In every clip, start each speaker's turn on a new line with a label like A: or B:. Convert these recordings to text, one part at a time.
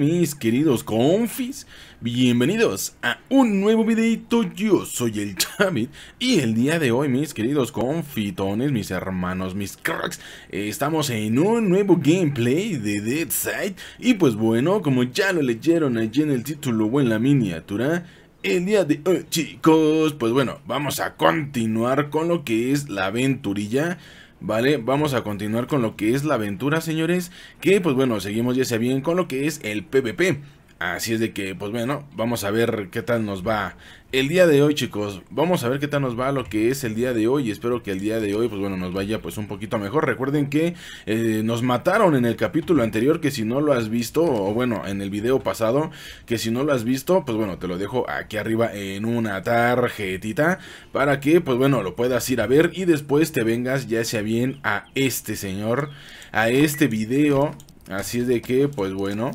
A: mis queridos confis, bienvenidos a un nuevo videito, yo soy el Chavit y el día de hoy mis queridos confitones, mis hermanos, mis cracks, estamos en un nuevo gameplay de Dead Side y pues bueno, como ya lo leyeron allí en el título o en la miniatura, el día de hoy chicos, pues bueno, vamos a continuar con lo que es la aventurilla Vale, vamos a continuar con lo que es la aventura, señores. Que pues bueno, seguimos ya sea bien con lo que es el PvP. Así es de que, pues bueno, vamos a ver qué tal nos va el día de hoy, chicos. Vamos a ver qué tal nos va lo que es el día de hoy. Espero que el día de hoy, pues bueno, nos vaya pues un poquito mejor. Recuerden que eh, nos mataron en el capítulo anterior, que si no lo has visto, o bueno, en el video pasado, que si no lo has visto, pues bueno, te lo dejo aquí arriba en una tarjetita para que, pues bueno, lo puedas ir a ver y después te vengas ya sea bien a este señor, a este video. Así es de que, pues bueno,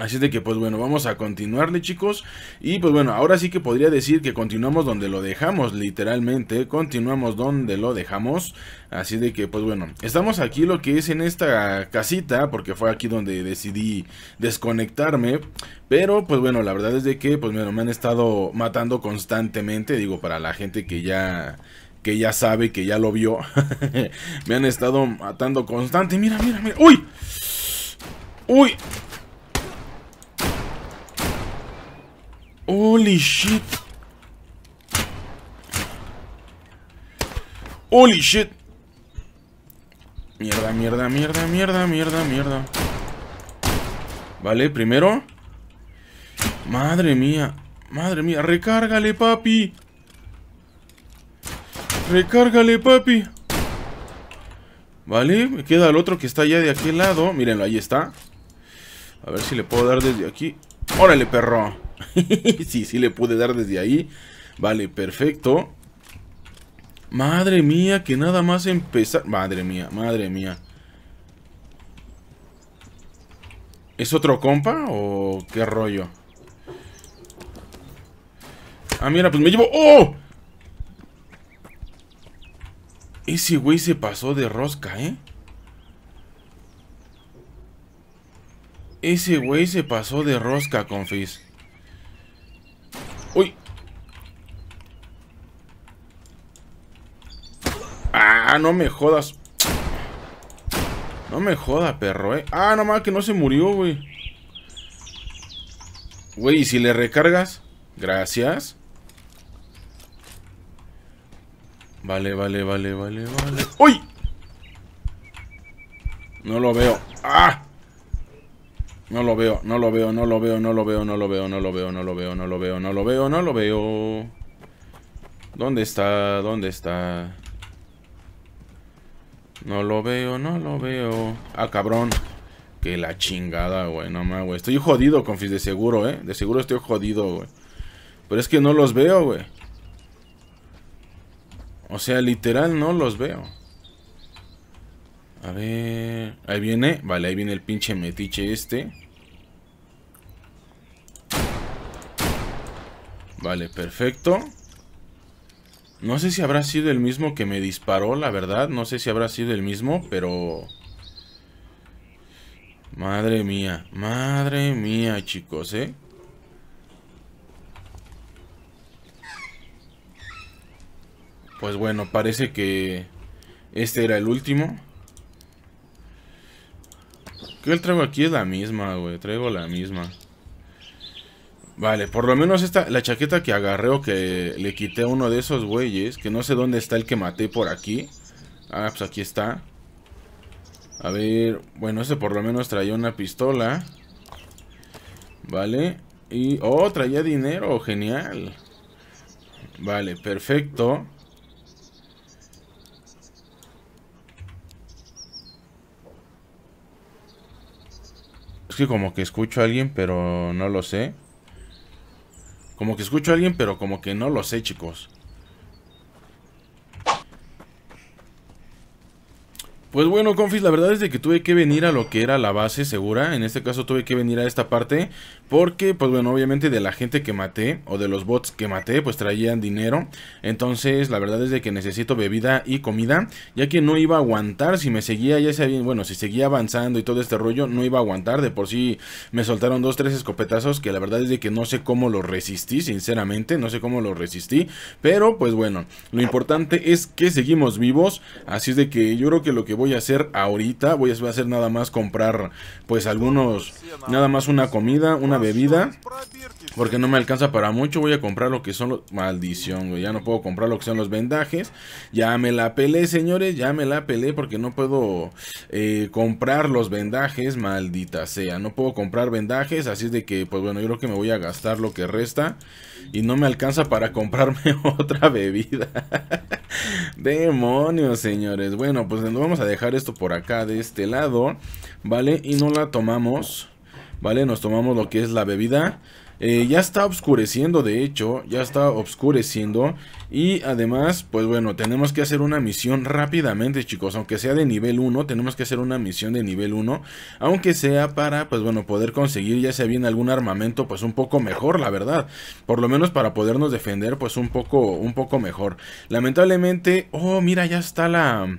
A: Así de que pues bueno, vamos a continuarle chicos Y pues bueno, ahora sí que podría decir que continuamos donde lo dejamos Literalmente, continuamos donde lo dejamos Así de que pues bueno, estamos aquí lo que es en esta casita Porque fue aquí donde decidí desconectarme Pero pues bueno, la verdad es de que pues bueno, me han estado matando constantemente Digo, para la gente que ya que ya sabe, que ya lo vio. me han estado matando constante. Mira, mira, mira. ¡Uy! ¡Uy! Holy shit. Holy shit. Mierda, mierda, mierda, mierda, mierda, mierda. Vale, primero. Madre mía. Madre mía. Recárgale, papi. Recárgale, papi. Vale, me queda el otro que está ya de aquel lado. Mírenlo, ahí está. A ver si le puedo dar desde aquí. Órale, perro. sí, sí le pude dar desde ahí. Vale, perfecto. Madre mía, que nada más empezar... Madre mía, madre mía. ¿Es otro compa o qué rollo? Ah, mira, pues me llevo... ¡Oh! Ese güey se pasó de rosca, ¿eh? Ese güey se pasó de rosca, confis. no me jodas. No me joda, perro, eh. Ah, no que no se murió, güey. Güey, si le recargas? Gracias. Vale, vale, vale, vale, vale. ¡Uy! No lo veo. ¡Ah! No lo veo, no lo veo, no lo veo, no lo veo, no lo veo, no lo veo, no lo veo, no lo veo, no lo veo, no lo veo. ¿Dónde está? ¿Dónde está? No lo veo, no lo veo. Ah, cabrón. Que la chingada, güey. No mames, güey. Estoy jodido, confis, de seguro, eh. De seguro estoy jodido, güey. Pero es que no los veo, güey. O sea, literal no los veo. A ver... Ahí viene. Vale, ahí viene el pinche metiche este. Vale, perfecto. No sé si habrá sido el mismo que me disparó, la verdad. No sé si habrá sido el mismo, pero... Madre mía, madre mía, chicos, ¿eh? Pues bueno, parece que este era el último. Que el traigo aquí es la misma, güey. Traigo la misma. Vale, por lo menos esta, la chaqueta que agarré o que le quité a uno de esos güeyes, que no sé dónde está el que maté por aquí. Ah, pues aquí está. A ver, bueno, ese por lo menos traía una pistola. Vale, y... Oh, traía dinero, genial. Vale, perfecto. Es que como que escucho a alguien, pero no lo sé. Como que escucho a alguien, pero como que no lo sé, chicos. Pues bueno, confis, la verdad es de que tuve que venir a lo que era la base segura, en este caso tuve que venir a esta parte, porque, pues bueno, obviamente de la gente que maté, o de los bots que maté, pues traían dinero, entonces la verdad es de que necesito bebida y comida, ya que no iba a aguantar, si me seguía, ya bien bueno, si seguía avanzando y todo este rollo, no iba a aguantar, de por sí me soltaron dos, tres escopetazos, que la verdad es de que no sé cómo lo resistí, sinceramente, no sé cómo lo resistí, pero pues bueno, lo importante es que seguimos vivos, así es de que yo creo que lo que voy a hacer ahorita, voy a, hacer nada más comprar pues algunos, nada más una comida, una bebida. Porque no me alcanza para mucho, voy a comprar lo que son los... Maldición, ya no puedo comprar lo que son los vendajes. Ya me la pelé, señores, ya me la pelé porque no puedo eh, comprar los vendajes, maldita sea. No puedo comprar vendajes, así de que, pues bueno, yo creo que me voy a gastar lo que resta y no me alcanza para comprarme otra bebida. Demonios, señores. Bueno, pues nos vamos a dejar esto por acá de este lado, ¿vale? Y no la tomamos, ¿vale? Nos tomamos lo que es la bebida. Eh, ya está oscureciendo, de hecho, ya está oscureciendo. Y además, pues bueno, tenemos que hacer una misión rápidamente, chicos. Aunque sea de nivel 1, tenemos que hacer una misión de nivel 1. Aunque sea para, pues bueno, poder conseguir ya sea bien algún armamento, pues un poco mejor, la verdad. Por lo menos para podernos defender, pues un poco, un poco mejor. Lamentablemente, oh, mira, ya está la...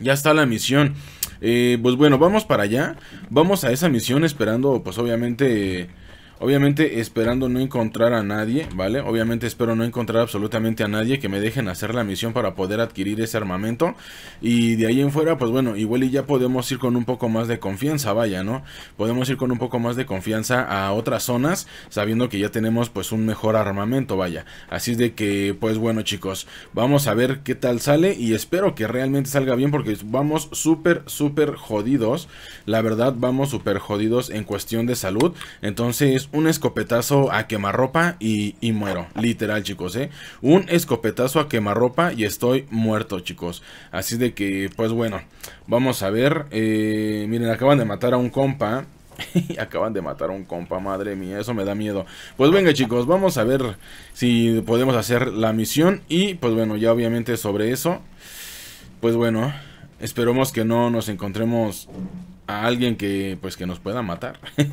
A: Ya está la misión. Eh, pues bueno, vamos para allá. Vamos a esa misión esperando, pues obviamente... Obviamente esperando no encontrar a nadie, ¿vale? Obviamente espero no encontrar absolutamente a nadie que me dejen hacer la misión para poder adquirir ese armamento. Y de ahí en fuera, pues bueno, igual y ya podemos ir con un poco más de confianza, vaya, ¿no? Podemos ir con un poco más de confianza a otras zonas, sabiendo que ya tenemos pues un mejor armamento, vaya. Así es de que, pues bueno chicos, vamos a ver qué tal sale y espero que realmente salga bien porque vamos súper, súper jodidos. La verdad, vamos súper jodidos en cuestión de salud. Entonces un escopetazo a quemarropa y, muero. Literal, chicos, ¿eh? Un escopetazo a quemarropa y estoy muerto, chicos. Así de que, pues bueno, vamos a ver. Eh, miren, acaban de matar a un compa. Acaban de matar a un compa, madre mía, eso me da miedo. Pues venga chicos, vamos a ver si podemos hacer la misión y pues bueno, ya obviamente sobre eso, pues bueno, esperemos que no nos encontremos a alguien que pues que nos pueda matar.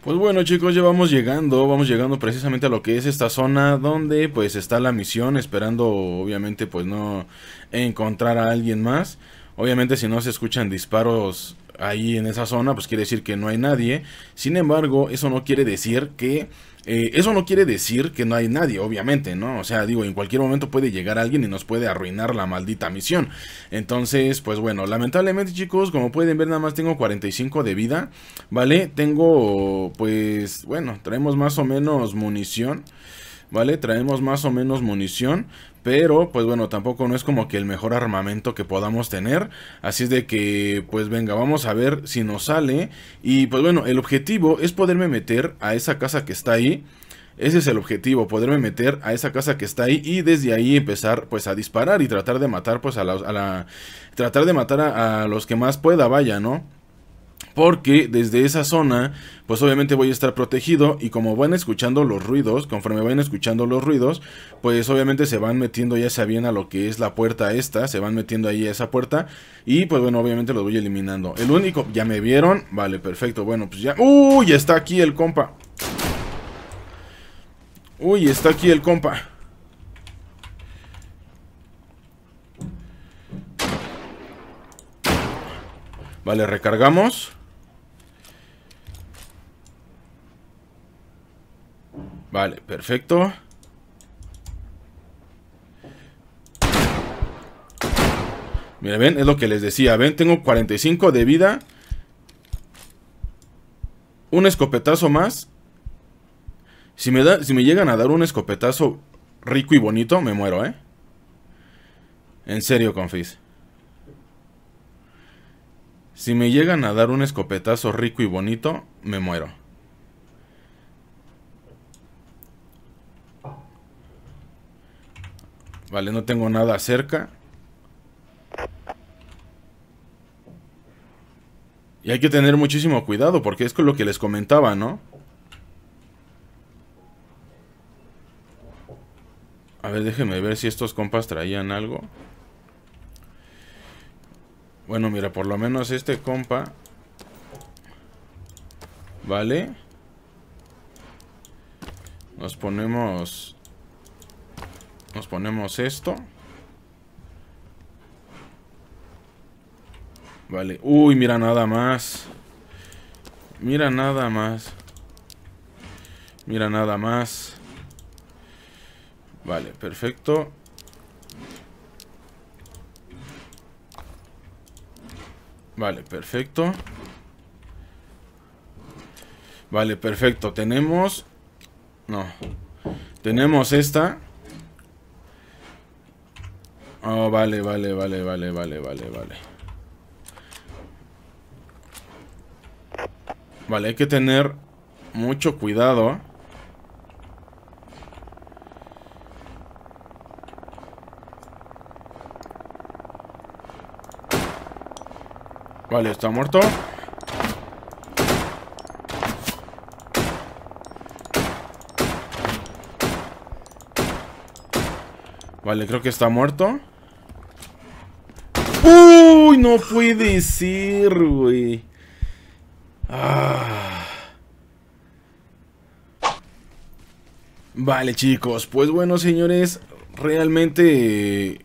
A: Pues bueno chicos, ya vamos llegando, vamos llegando precisamente a lo que es esta zona donde pues está la misión, esperando obviamente pues no encontrar a alguien más. Obviamente si no se escuchan disparos ahí en esa zona, pues quiere decir que no hay nadie. Sin embargo, eso no quiere decir que... Eh, eso no quiere decir que no hay nadie, obviamente, ¿no? O sea, digo, en cualquier momento puede llegar alguien y nos puede arruinar la maldita misión. Entonces, pues bueno, lamentablemente chicos, como pueden ver, nada más tengo 45 de vida, ¿vale? Tengo, pues, bueno, traemos más o menos munición. ¿vale? Traemos más o menos munición, pero pues bueno, tampoco no es como que el mejor armamento que podamos tener. Así es de que pues venga, vamos a ver si nos sale. Y pues bueno, el objetivo es poderme meter a esa casa que está ahí. Ese es el objetivo, poderme meter a esa casa que está ahí y desde ahí empezar pues a disparar y tratar de matar pues a la... tratar de matar a los que más pueda, vaya, ¿no? porque desde esa zona pues obviamente voy a estar protegido y como van escuchando los ruidos, conforme van escuchando los ruidos, pues obviamente se van metiendo ya sea bien a lo que es la puerta esta, se van metiendo ahí a esa puerta y pues bueno, obviamente los voy eliminando. El único, ya me vieron, vale, perfecto, bueno, pues ya... ¡Uy! Está aquí el compa. Uy, está aquí el compa. Vale, recargamos. Vale, perfecto. Mira, ven, es lo que les decía. Ven, tengo 45 de vida. Un escopetazo más. Si me, si me llegan a dar un escopetazo rico y bonito, me muero, ¿eh? En serio, confis. Si me llegan a dar un escopetazo rico y bonito, me muero. Vale, no tengo nada cerca. Y hay que tener muchísimo cuidado porque es con lo que les comentaba, ¿no? A ver, déjenme ver si estos compas traían algo. Bueno, mira, por lo menos este compa... Vale. Nos ponemos nos ponemos esto. Vale. Uy, mira nada más. Mira nada más. Mira nada más. Vale, perfecto. Vale, perfecto. Vale, perfecto. Tenemos... No. Tenemos esta. Oh, vale, vale, vale, vale, vale, vale, vale. Vale, hay que tener mucho cuidado. Vale, está muerto. Vale, creo que está muerto. Uy, no puede decir, güey. Ah. Vale, chicos. Pues bueno, señores. Realmente...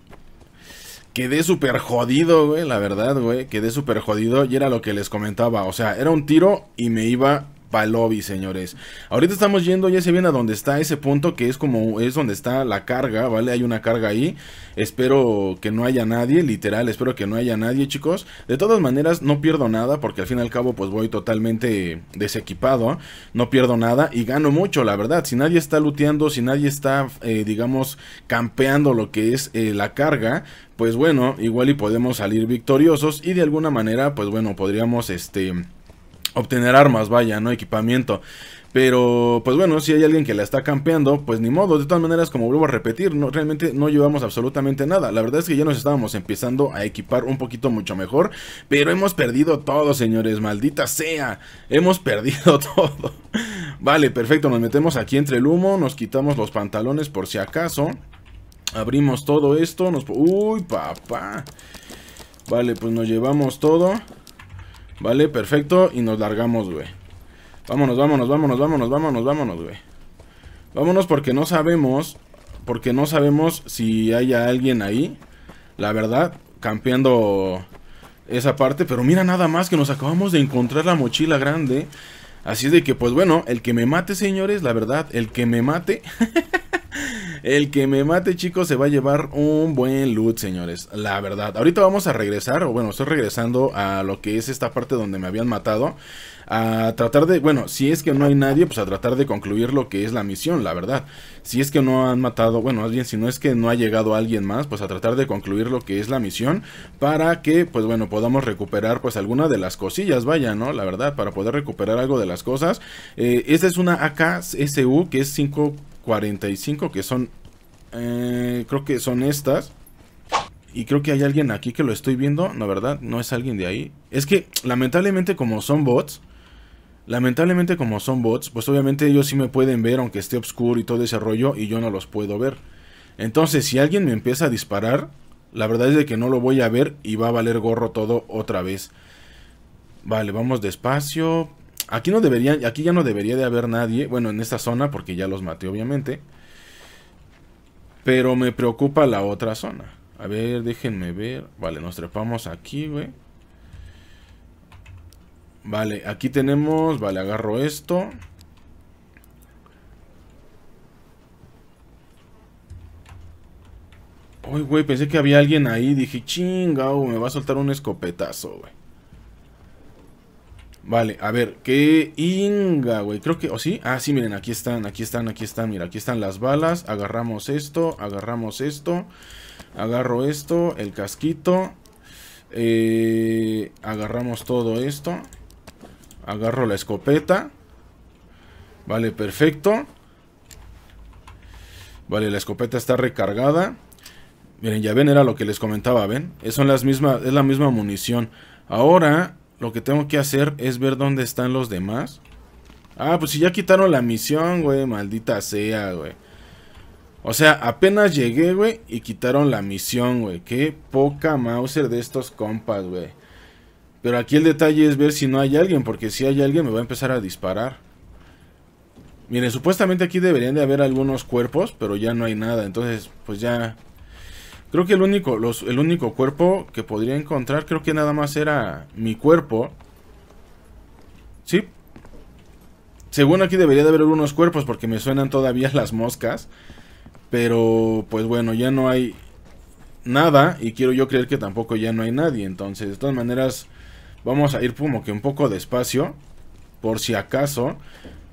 A: Quedé súper jodido, güey, la verdad, güey. Quedé súper jodido y era lo que les comentaba. O sea, era un tiro y me iba lobby señores. Ahorita estamos yendo, ya se viene a donde está ese punto que es como es donde está la carga, ¿vale? Hay una carga ahí. Espero que no haya nadie, literal, espero que no haya nadie, chicos. De todas maneras, no pierdo nada porque al fin y al cabo pues voy totalmente desequipado, no pierdo nada y gano mucho, la verdad. Si nadie está luteando, si nadie está, eh, digamos, campeando lo que es eh, la carga, pues bueno, igual y podemos salir victoriosos y de alguna manera, pues bueno, podríamos este obtener armas, vaya, ¿no? Equipamiento. Pero, pues bueno, si hay alguien que la está campeando, pues ni modo. De todas maneras, como vuelvo a repetir, no, realmente no llevamos absolutamente nada. La verdad es que ya nos estábamos empezando a equipar un poquito mucho mejor. Pero hemos perdido todo, señores. Maldita sea. Hemos perdido todo. Vale, perfecto. Nos metemos aquí entre el humo. Nos quitamos los pantalones por si acaso. Abrimos todo esto. Nos... Uy, papá. Vale, pues nos llevamos todo. Vale, perfecto. Y nos largamos, güey. Vámonos, vámonos, vámonos, vámonos, vámonos, vámonos, güey. Vámonos porque no sabemos. Porque no sabemos si haya alguien ahí. La verdad, campeando esa parte. Pero mira nada más que nos acabamos de encontrar la mochila grande. Así de que, pues bueno, el que me mate, señores, la verdad, el que me mate. El que me mate, chicos, se va a llevar un buen loot, señores. La verdad. Ahorita vamos a regresar, o bueno, estoy regresando a lo que es esta parte donde me habían matado. A tratar de, bueno, si es que no hay nadie, pues a tratar de concluir lo que es la misión, la verdad. Si es que no han matado, bueno, más bien si no es que no ha llegado alguien más, pues a tratar de concluir lo que es la misión para que, pues bueno, podamos recuperar pues alguna de las cosillas, vaya, ¿no? La verdad, para poder recuperar algo de las cosas. Eh, esta es una AK-SU que es 5... 45, que son... Eh, creo que son estas. Y creo que hay alguien aquí que lo estoy viendo. la ¿verdad? No es alguien de ahí. Es que, lamentablemente, como son bots... Lamentablemente, como son bots, pues obviamente ellos sí me pueden ver, aunque esté oscuro y todo ese rollo, y yo no los puedo ver. Entonces, si alguien me empieza a disparar, la verdad es de que no lo voy a ver y va a valer gorro todo otra vez. Vale, vamos despacio. Aquí no deberían, aquí ya no debería de haber nadie. Bueno, en esta zona, porque ya los maté, obviamente. Pero me preocupa la otra zona. A ver, déjenme ver. Vale, nos trepamos aquí, güey. Vale, aquí tenemos... Vale, agarro esto. Uy, güey, pensé que había alguien ahí. Dije, chinga, me va a soltar un escopetazo, güey. Vale, a ver, qué inga, güey. Creo que, ¿o oh, sí? Ah, sí, miren, aquí están, aquí están, aquí están. Mira, aquí están las balas. Agarramos esto, agarramos esto. Agarro esto, el casquito. Eh, agarramos todo esto. Agarro la escopeta. Vale, perfecto. Vale, la escopeta está recargada. Miren, ya ven, era lo que les comentaba, ¿ven? Son las mismas, es la misma munición. Ahora, lo que tengo que hacer es ver dónde están los demás. Ah, pues si ya quitaron la misión, güey. Maldita sea, güey. O sea, apenas llegué, güey, y quitaron la misión, güey. Qué poca Mauser de estos compas, güey. Pero aquí el detalle es ver si no hay alguien, porque si hay alguien me va a empezar a disparar. Miren, supuestamente aquí deberían de haber algunos cuerpos, pero ya no hay nada. Entonces, pues ya Creo que el único, el único cuerpo que podría encontrar, creo que nada más era mi cuerpo. Sí. Según aquí debería de haber unos cuerpos porque me suenan todavía las moscas. Pero pues bueno, ya no hay nada y quiero yo creer que tampoco ya no hay nadie. Entonces, de todas maneras, vamos a ir como que un poco despacio. Por si acaso.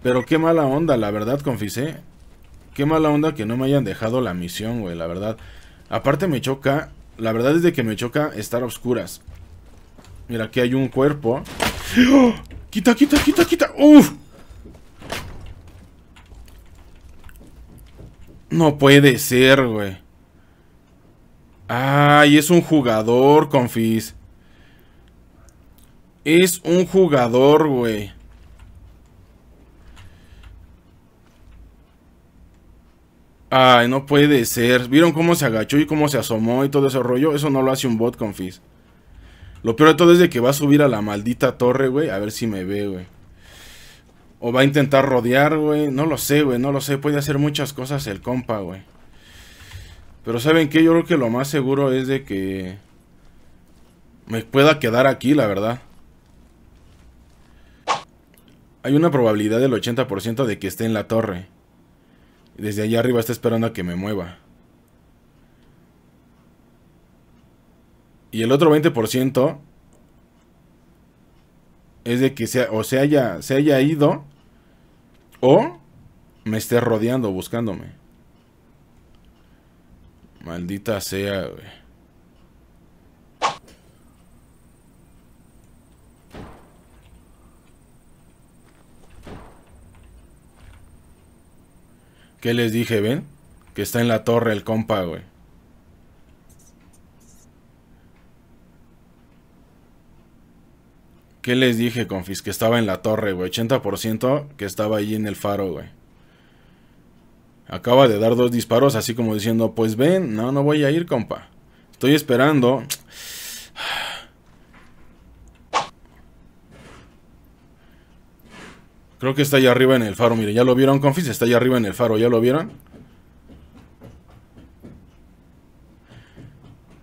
A: Pero qué mala onda, la verdad, confisé. ¿eh? Qué mala onda que no me hayan dejado la misión, güey, la verdad. Aparte me choca, la verdad es de que me choca estar a oscuras. Mira, aquí hay un cuerpo. quita, quita, quita! ¡Uf! No puede ser, güey. Ay, es un jugador, confis. Es un jugador, güey. Ay, no puede ser. ¿Vieron cómo se agachó y cómo se asomó y todo ese rollo? Eso no lo hace un bot, Fizz. Lo peor de todo es de que va a subir a la maldita torre, güey. A ver si me ve, güey. O va a intentar rodear, güey. No lo sé, güey. No lo sé. Puede hacer muchas cosas el compa, güey. Pero ¿saben qué? Yo creo que lo más seguro es de que... Me pueda quedar aquí, la verdad. Hay una probabilidad del 80% de que esté en la torre. Desde allá arriba está esperando a que me mueva. Y el otro 20% es de que sea, o se haya, se haya ido o me esté rodeando, buscándome. Maldita sea, güey. ¿Qué les dije, ven? Que está en la torre el compa, güey. ¿Qué les dije, confis? Que estaba en la torre, güey. 80% que estaba ahí en el faro, güey. Acaba de dar dos disparos, así como diciendo, pues ven, no, no voy a ir, compa. Estoy esperando. Creo que está allá arriba en el faro. Mire, ya lo vieron, confis. Está allá arriba en el faro. ¿Ya lo vieron?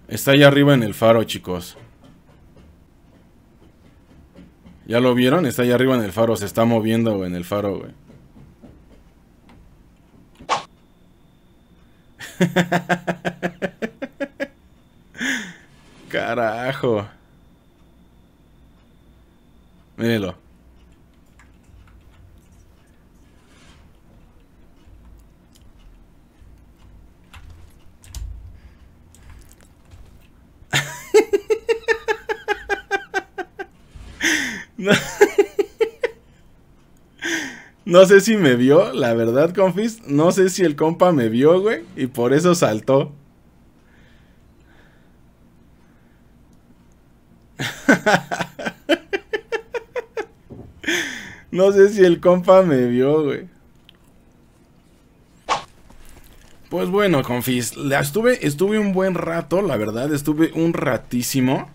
A: Está allá arriba en el faro, chicos. ¿Ya lo vieron? Está allá arriba en el faro. Se está moviendo, en el faro, güey. Carajo. Mírenlo. No sé si me vio, la verdad, confis. No sé si el compa me vio, güey. Y por eso saltó. no sé si el compa me vio, güey. Pues bueno, confis, estuve, estuve un buen rato, la verdad, estuve un ratísimo.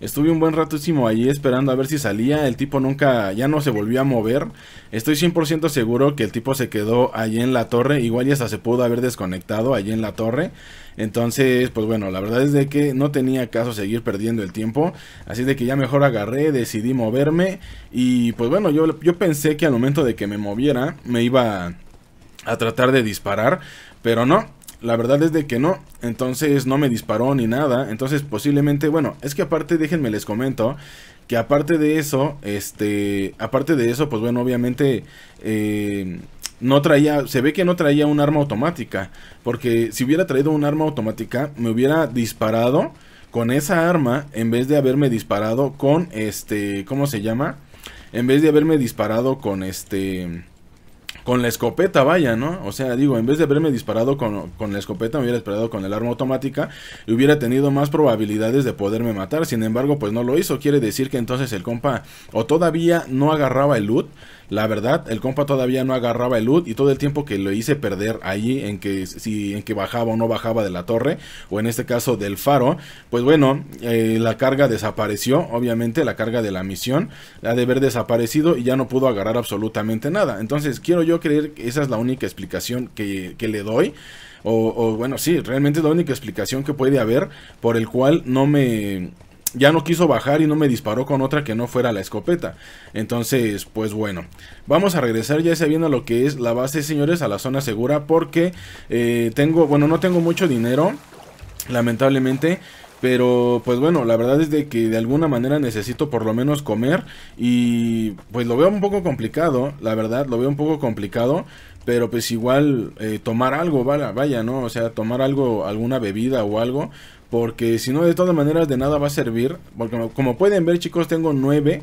A: Estuve un buen ratísimo allí esperando a ver si salía. El tipo nunca, ya no se volvió a mover. Estoy 100% seguro que el tipo se quedó allí en la torre. Igual ya hasta se pudo haber desconectado allí en la torre. Entonces, pues bueno, la verdad es de que no tenía caso seguir perdiendo el tiempo. Así de que ya mejor agarré, decidí moverme. Y pues bueno, yo, yo pensé que al momento de que me moviera me iba a tratar de disparar. Pero no, la verdad es de que no, entonces no me disparó ni nada, entonces posiblemente, bueno, es que aparte déjenme les comento que aparte de eso, este, aparte de eso, pues bueno, obviamente eh, no traía, se ve que no traía un arma automática, porque si hubiera traído un arma automática me hubiera disparado con esa arma en vez de haberme disparado con este, ¿cómo se llama? En vez de haberme disparado con este con la escopeta, vaya, ¿no? O sea, digo, en vez de haberme disparado con, la escopeta, me hubiera disparado con el arma automática y hubiera tenido más probabilidades de poderme matar. Sin embargo, pues no lo hizo. Quiere decir que entonces el compa o todavía no agarraba el loot. La verdad, el compa todavía no agarraba el loot y todo el tiempo que lo hice perder ahí en que si en que bajaba o no bajaba de la torre o en este caso del faro, pues bueno, eh, la carga desapareció, obviamente la carga de la misión, la de haber desaparecido y ya no pudo agarrar absolutamente nada. Entonces, quiero yo creer que esa es la única explicación que, que le doy. O, bueno, sí, realmente es la única explicación que puede haber por el cual no me... Ya no quiso bajar y no me disparó con otra que no fuera la escopeta. Entonces, pues bueno. Vamos a regresar ya sabiendo lo que es la base, señores, a la zona segura. Porque eh, tengo, bueno, no tengo mucho dinero. Lamentablemente. Pero pues bueno, la verdad es de que de alguna manera necesito por lo menos comer y pues lo veo un poco complicado, la verdad, lo veo un poco complicado, pero pues igual eh, tomar algo, vaya, vaya, ¿no? O sea, tomar algo, alguna bebida o algo, porque si no de todas maneras de nada va a servir, porque como pueden ver chicos tengo nueve,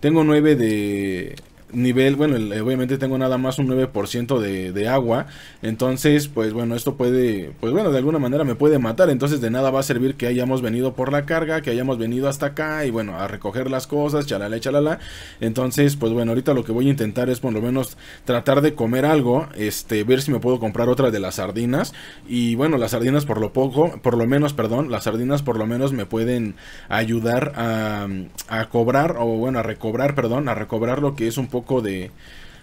A: tengo nueve de, nivel, bueno, obviamente tengo nada más un 9% de, de agua, entonces, pues bueno, esto puede, pues bueno, de alguna manera me puede matar, entonces de nada va a servir que hayamos venido por la carga, que hayamos venido hasta acá y bueno, a recoger las cosas, chalala, chalala, entonces, pues bueno, ahorita lo que voy a intentar es por lo menos tratar de comer algo, este, ver si me puedo comprar otra de las sardinas y bueno, las sardinas por lo poco, por lo menos, perdón, las sardinas por lo menos me pueden ayudar a, a cobrar o bueno, a recobrar, perdón, a recobrar lo que es un poco de,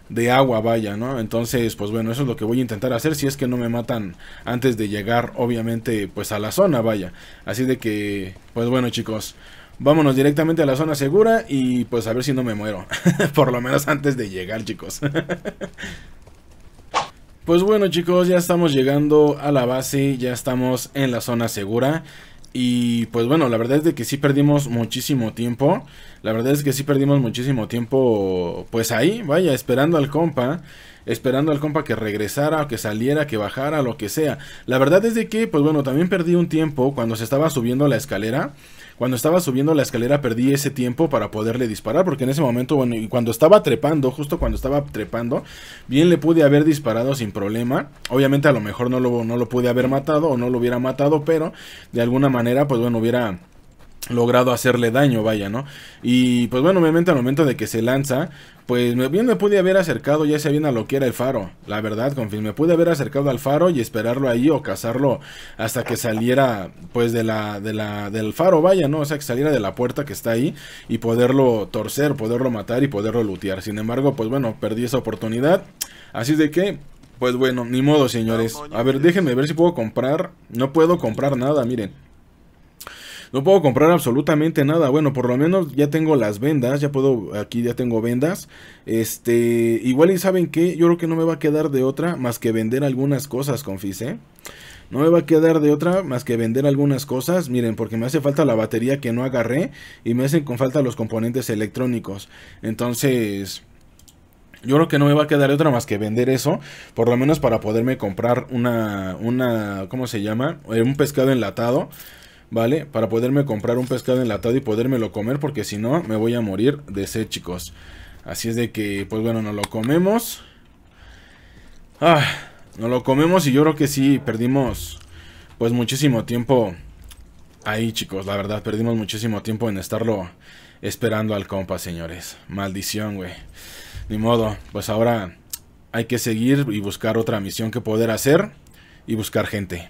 A: de agua, vaya, ¿no? Entonces, pues bueno, eso es lo que voy a intentar hacer si es que no me matan antes de llegar, obviamente, pues a la zona, vaya. Así de que, pues bueno, chicos, vámonos directamente a la zona segura y pues a ver si no me muero. Por lo menos antes de llegar, chicos. Pues bueno chicos, ya estamos llegando a la base, ya estamos en la zona segura y pues bueno, la verdad es de que sí perdimos muchísimo tiempo. La verdad es que sí perdimos muchísimo tiempo pues ahí, vaya, esperando al compa esperando al compa que regresara, que saliera, que bajara, lo que sea. La verdad es de que, pues bueno, también perdí un tiempo cuando se estaba subiendo la escalera. Cuando estaba subiendo la escalera perdí ese tiempo para poderle disparar, porque en ese momento, bueno, y cuando estaba trepando, justo cuando estaba trepando, bien le pude haber disparado sin problema. Obviamente a lo mejor no lo, no lo pude haber matado o no lo hubiera matado, pero de alguna manera, pues bueno, hubiera logrado hacerle daño, vaya, ¿no? Y pues bueno, obviamente al momento de que se lanza, pues bien me pude haber acercado ya sea bien a lo que era el faro, la verdad, confío, me pude haber acercado al faro y esperarlo ahí o cazarlo hasta que saliera pues de la, de la, del faro, vaya, ¿no? O sea, que saliera de la puerta que está ahí y poderlo torcer, poderlo matar y poderlo lutear. Sin embargo, pues bueno, perdí esa oportunidad. Así de que, pues bueno, ni modo, señores. A ver, déjenme ver si puedo comprar. No puedo comprar nada, miren. No puedo comprar absolutamente nada. Bueno, por lo menos ya tengo las vendas. Ya puedo, aquí ya tengo vendas. Este, igual y saben que yo creo que no me va a quedar de otra más que vender algunas cosas, confise. ¿eh? No me va a quedar de otra más que vender algunas cosas. Miren, porque me hace falta la batería que no agarré y me hacen con falta los componentes electrónicos. Entonces... Yo creo que no me va a quedar de otra más que vender eso, por lo menos para poderme comprar una, una, ¿cómo se llama? Eh, un pescado enlatado ¿vale? Para poderme comprar un pescado enlatado y podérmelo comer porque si no me voy a morir de sed, chicos. Así es de que, pues bueno, nos lo comemos. Ah, nos lo comemos y yo creo que sí perdimos pues muchísimo tiempo ahí, chicos. La verdad, perdimos muchísimo tiempo en estarlo esperando al compa, señores. Maldición, güey. Ni modo, pues ahora hay que seguir y buscar otra misión que poder hacer y buscar gente.